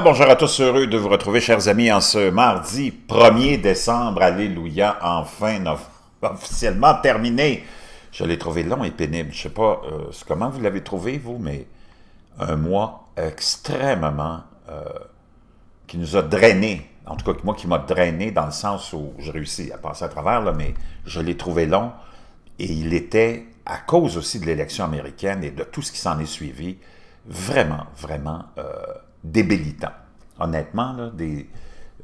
bonjour à tous, heureux de vous retrouver, chers amis, en ce mardi 1er décembre. Alléluia, enfin officiellement terminé. Je l'ai trouvé long et pénible. Je ne sais pas euh, comment vous l'avez trouvé, vous, mais un mois extrêmement euh, qui nous a drainés. En tout cas, moi qui m'a drainé dans le sens où j'ai réussis à passer à travers, là, mais je l'ai trouvé long. Et il était, à cause aussi de l'élection américaine et de tout ce qui s'en est suivi, vraiment, vraiment... Euh, débilitant. Honnêtement, des,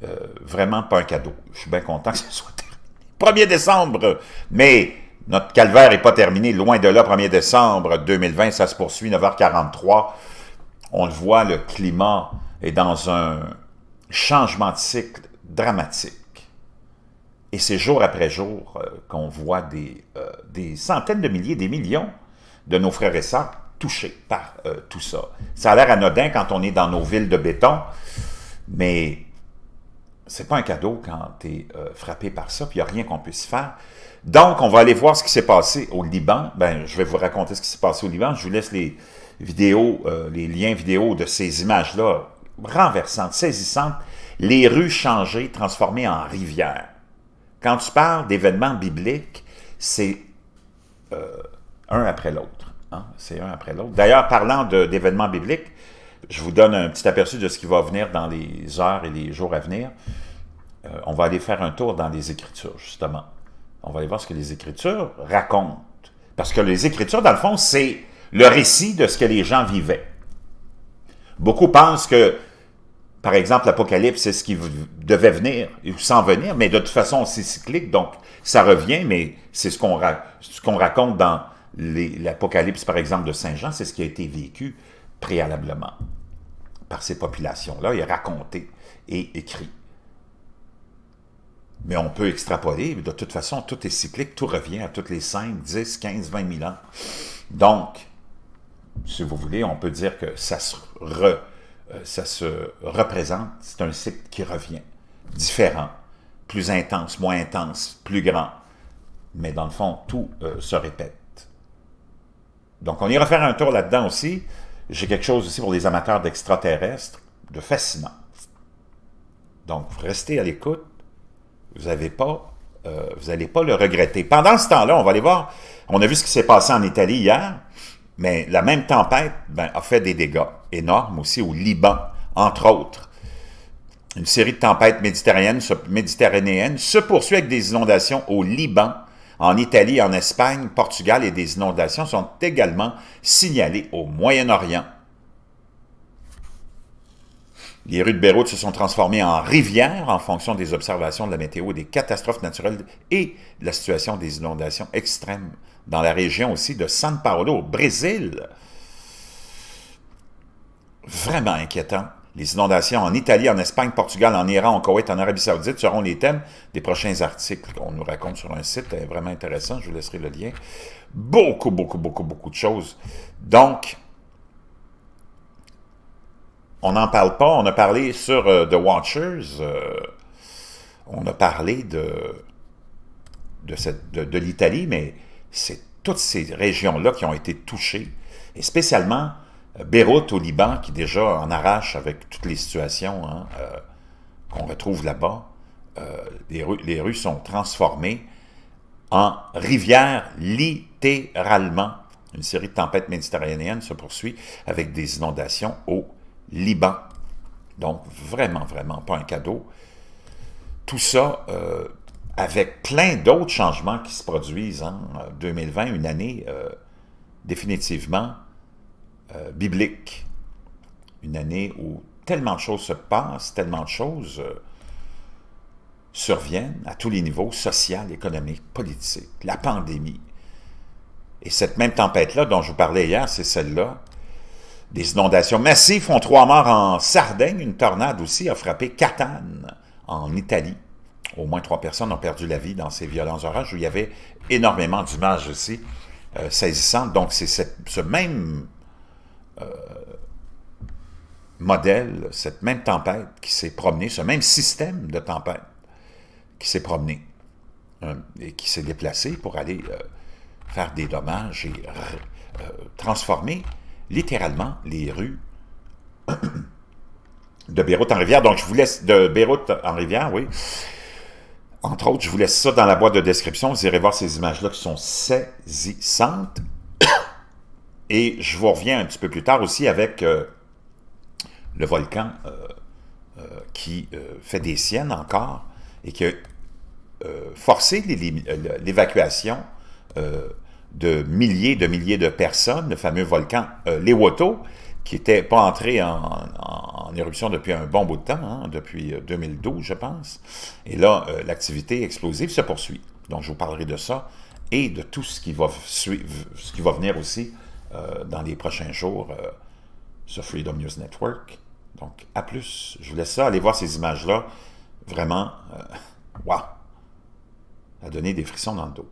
euh, vraiment pas un cadeau. Je suis bien content que ce soit terminé. 1er décembre, mais notre calvaire n'est pas terminé. Loin de là, 1er décembre 2020, ça se poursuit, 9h43. On le voit, le climat est dans un changement de cycle dramatique. Et c'est jour après jour euh, qu'on voit des, euh, des centaines de milliers, des millions de nos frères et sœurs touché par euh, tout ça. Ça a l'air anodin quand on est dans nos villes de béton, mais c'est pas un cadeau quand tu es euh, frappé par ça, puis il n'y a rien qu'on puisse faire. Donc, on va aller voir ce qui s'est passé au Liban. Ben, je vais vous raconter ce qui s'est passé au Liban. Je vous laisse les vidéos, euh, les liens vidéo de ces images-là renversantes, saisissantes. Les rues changées, transformées en rivières. Quand tu parles d'événements bibliques, c'est un après l'autre. Hein, c'est un après l'autre. D'ailleurs, parlant d'événements bibliques, je vous donne un petit aperçu de ce qui va venir dans les heures et les jours à venir. Euh, on va aller faire un tour dans les Écritures, justement. On va aller voir ce que les Écritures racontent. Parce que les Écritures, dans le fond, c'est le récit de ce que les gens vivaient. Beaucoup pensent que, par exemple, l'Apocalypse, c'est ce qui devait venir ou s'en venir, mais de toute façon, c'est cyclique, donc ça revient, mais c'est ce qu'on raconte dans l'Apocalypse, par exemple, de Saint Jean, c'est ce qui a été vécu préalablement par ces populations-là et raconté et écrit. Mais on peut extrapoler, de toute façon, tout est cyclique, tout revient à toutes les 5, 10, 15, 20 000 ans. Donc, si vous voulez, on peut dire que euh, ça se, représente, c'est un cycle qui revient, différent, plus intense, moins intense, plus grand. Mais dans le fond, tout euh, se répète. Donc, on ira faire un tour là-dedans aussi. J'ai quelque chose aussi pour les amateurs d'extraterrestres de fascinant. Donc, restez à l'écoute. Vous n'allez euh, pas, le regretter. Pendant ce temps-là, on va aller voir. On a vu ce qui s'est passé en Italie hier, mais la même tempête ben, a fait des dégâts énormes aussi au Liban, entre autres. Une série de tempêtes méditerranéennes se poursuit avec des inondations au Liban, en Italie, en Espagne, Portugal et des inondations sont également signalées au Moyen-Orient. Les rues de Beyrouth se sont transformées en rivières en fonction des observations de la météo, des catastrophes naturelles et de la situation des inondations extrêmes dans la région aussi de San Paolo, au Brésil. Vraiment inquiétant les inondations en Italie, en Espagne, Portugal, en Iran, en Koweït, en Arabie Saoudite seront les thèmes des prochains articles qu'on nous raconte sur un site euh, vraiment intéressant. Je vous laisserai le lien. Beaucoup, beaucoup, beaucoup, beaucoup de choses. Donc, on n'en parle pas. On a parlé sur euh, The Watchers. Euh, on a parlé de, de l'Italie, mais c'est toutes ces régions-là qui ont été touchées, et spécialement Beyrouth au Liban, qui déjà en arrache avec toutes les situations hein, euh, qu'on retrouve là-bas, euh, les, rues, les sont transformées en rivières littéralement. Une série de tempêtes méditerranéennes se poursuit avec des inondations au Liban. Donc vraiment, vraiment pas un cadeau. Tout ça euh, avec plein d'autres changements qui se produisent en hein. 2020, une année définitivement euh, biblique, une année où tellement de choses se passent, tellement de choses euh, surviennent à tous les niveaux, social, économique, politique, la pandémie. Et cette même tempête-là dont je vous parlais hier, c'est celle-là. Des inondations massives font trois morts en Sardaigne. Une tornade aussi a frappé Catane, en Italie. Au moins trois personnes ont perdu la vie dans ces violents orages où il y avait énormément d'images aussi euh, saisissantes. Donc, c'est ce même euh, modèle, cette même tempête qui s'est promenée, ce même système de tempête qui s'est promené euh, et qui s'est déplacé pour aller euh, faire des dommages et transformer littéralement les rues de Beyrouth en rivière. Donc, je vous laisse de Beyrouth en rivière, oui. Entre autres, je vous laisse ça dans la boîte de description. Vous irez voir ces images-là qui sont saisissantes. Et je vous reviens un petit peu plus tard aussi avec euh, le volcan euh, euh, qui fait des siennes encore et qui a forcé l'évacuation de milliers de milliers de personnes, le fameux volcan Lewoto, qui n'était pas entré en, éruption depuis un bon bout de temps, hein, depuis 2012, je pense. Et là, l'activité explosive se poursuit. Donc, je vous parlerai de ça et de tout ce qui va, suivre, ce qui va venir aussi euh, dans les prochains jours euh, sur Freedom News Network. Donc, à plus. Je vous laisse ça. Allez voir ces images-là. Vraiment, euh, waouh! Wow. Ça a donné des frissons dans le dos.